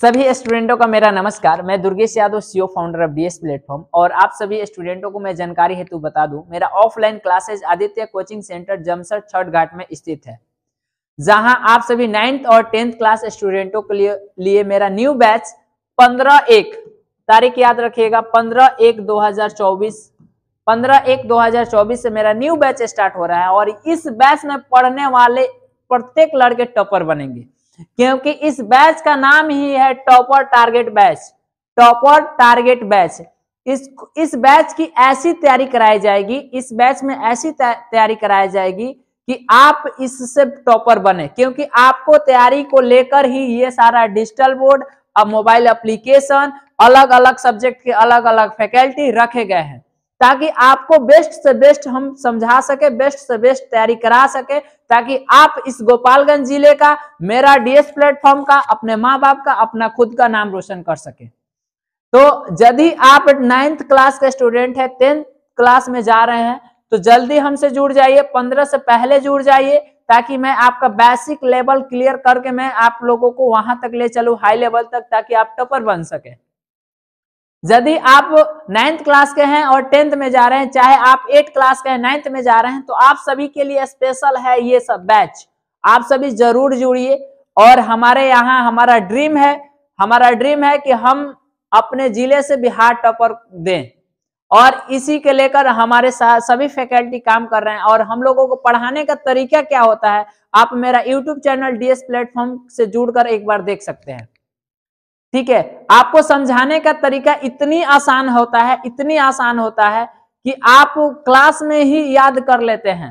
सभी स्टूडेंटों का मेरा नमस्कार मैं Durgesh Yadav cofounder of DS platform और आप सभी स्टूडेंटों को मैं जानकारी हेतु बता दूं मेरा offline classes Aditya coaching centre Jamsar Chhath Ghat में स्थित है जहां आप सभी नाइन्थ और टेंथ क्लास स्टूडेंटों के लिए, लिए मेरा न्यू बैच पंद्रह एक तारीख याद रखिएगा पंद्रह एक दो हजार चौबीस पंद्रह एक दो हजार चौबीस से मेरा न्यू बैच स्टार्ट हो रहा है और इस बैच में पढ़ने वाले प्रत्येक लड़के टॉपर बनेंगे क्योंकि इस बैच का नाम ही है topper target batch topper target batch इस इस बैच की ऐसी तैयारी कराई जाएगी इस बैच में ऐसी तैयारी कराई जाएगी कि आप इससे टॉपर बने क्योंकि आपको तैयारी को लेकर ही ये सारा डिजिटल बोर्ड और मोबाइल एप्लीकेशन अलग अलग सब्जेक्ट के अलग अलग फैकल्टी रखे गए हैं ताकि आपको बेस्ट से बेस्ट हम समझा सके बेस्ट से बेस्ट तैयारी करा सके ताकि आप इस गोपालगंज जिले का मेरा डीएस प्लेटफॉर्म का अपने माँ बाप का अपना खुद का नाम रोशन कर सके तो यदि आप नाइन्थ क्लास के स्टूडेंट है टेंथ क्लास में जा रहे हैं तो जल्दी हमसे जुड़ जाइए पंद्रह से पहले जुड़ जाइए ताकि मैं आपका बेसिक लेवल क्लियर करके मैं आप लोगों को वहां तक ले चलू हाई लेवल तक ताकि आप टॉपर बन सके यदि आप नाइन्थ क्लास के हैं और टेंथ में जा रहे हैं चाहे आप एट क्लास के हैं नाइन्थ में जा रहे हैं तो आप सभी के लिए स्पेशल है ये सब बैच आप सभी जरूर जुड़िए और हमारे यहाँ हमारा ड्रीम है हमारा ड्रीम है कि हम अपने जिले से बिहार टॉपर दें और इसी के लेकर हमारे सभी फैकल्टी काम कर रहे हैं और हम लोगों को पढ़ाने का तरीका क्या होता है आप मेरा यूट्यूब चैनल डीएस प्लेटफॉर्म से जुड़कर एक बार देख सकते हैं ठीक है आपको समझाने का तरीका इतनी आसान होता है इतनी आसान होता है कि आप क्लास में ही याद कर लेते हैं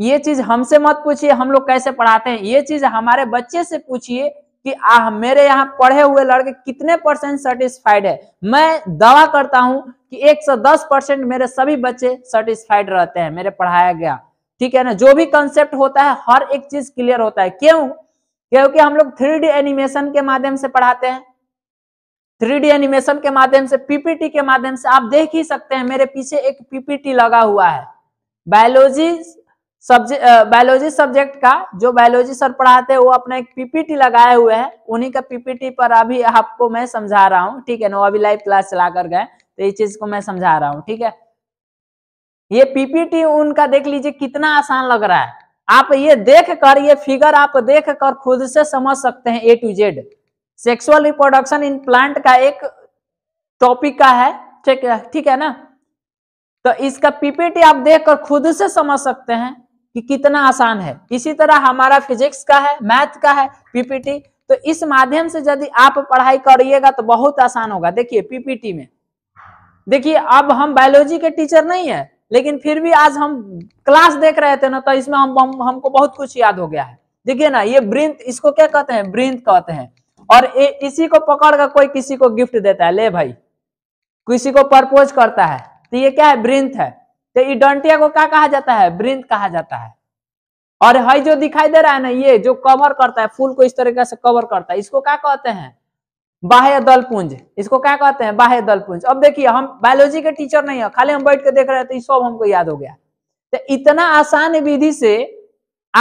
ये चीज हमसे मत पूछिए हम लोग कैसे पढ़ाते हैं ये चीज हमारे बच्चे से पूछिए कि आ, मेरे यहाँ पढ़े हुए लड़के कितने परसेंट सेटिस्फाइड है मैं दवा करता हूं कि 110 परसेंट मेरे सभी बच्चे सेटिस्फाइड रहते हैं मेरे पढ़ाया गया ठीक है ना जो भी कंसेप्ट होता है हर एक चीज क्लियर होता है क्यों क्योंकि हम लोग थ्री एनिमेशन के माध्यम से पढ़ाते हैं थ्री एनिमेशन के माध्यम से पीपीटी के माध्यम से आप देख ही सकते हैं मेरे पीछे एक पीपीटी लगा हुआ है बायोलॉजी सब्जेक्ट बायोलॉजी सब्जेक्ट का जो बायोलॉजी सर पढ़ाते हैं वो अपना एक पीपीटी लगाए हुए हैं उन्हीं का पीपीटी पर अभी आपको मैं समझा रहा हूँ ठीक है ना अभी लाइव क्लास चला कर गए तो ये चीज को मैं समझा रहा हूँ ठीक है ये पीपीटी उनका देख लीजिए कितना आसान लग रहा है आप ये देख कर ये फिगर आप देख कर खुद से समझ सकते हैं A to Z sexual reproduction in plant का एक टॉपिक का है ठीक है ठीक है ना तो इसका पीपीटी आप देखकर खुद से समझ सकते हैं कि कितना आसान है इसी तरह हमारा फिजिक्स का है मैथ का है पीपीटी तो इस माध्यम से यदि आप पढ़ाई करिएगा तो बहुत आसान होगा देखिए पीपीटी में देखिए अब हम बायोलॉजी के टीचर नहीं है लेकिन फिर भी आज हम क्लास देख रहे थे ना तो इसमें हम, हम हमको बहुत कुछ याद हो गया है देखिए ना ये ब्रिंथ इसको क्या कहते हैं ब्रिंथ कहते हैं और ए, इसी को पकड़ कर कोई किसी को गिफ्ट देता है ले भाई किसी को प्रपोज करता है तो ये क्या है ब्रिंथ है तो इडंटिया को क्या कहा जाता है ब्रिंथ कहा जाता है और हई जो दिखाई दे रहा है ना ये जो कवर करता है फूल को इस तरीके से कवर करता है इसको क्या कहते हैं बाह्य दल पुंज इसको क्या कहते हैं बाह्य दल पुंज अब देखिए हम बायोलॉजी के टीचर नहीं है खाली हम बैठ के देख रहे हैं तो सब हमको याद हो गया तो इतना आसान विधि से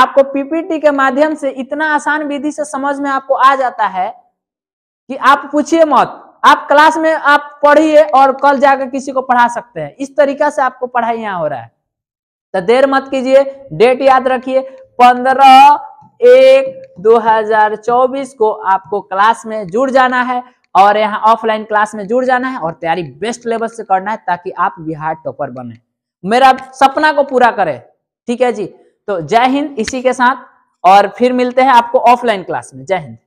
आपको पीपीटी के माध्यम से इतना आसान विधि से समझ में आपको आ जाता है कि आप पूछिए मत आप क्लास में आप पढ़िए और कल जाकर किसी को पढ़ा सकते हैं इस तरीका से आपको पढ़ाई यहाँ हो रहा है तो देर मत कीजिए डेट याद रखिए पंद्रह एक 2024 को आपको क्लास में जुड़ जाना है और यहाँ ऑफलाइन क्लास में जुड़ जाना है और तैयारी बेस्ट लेवल से करना है ताकि आप बिहार टॉपर बने मेरा सपना को पूरा करें ठीक है जी तो जय हिंद इसी के साथ और फिर मिलते हैं आपको ऑफलाइन क्लास में जय हिंद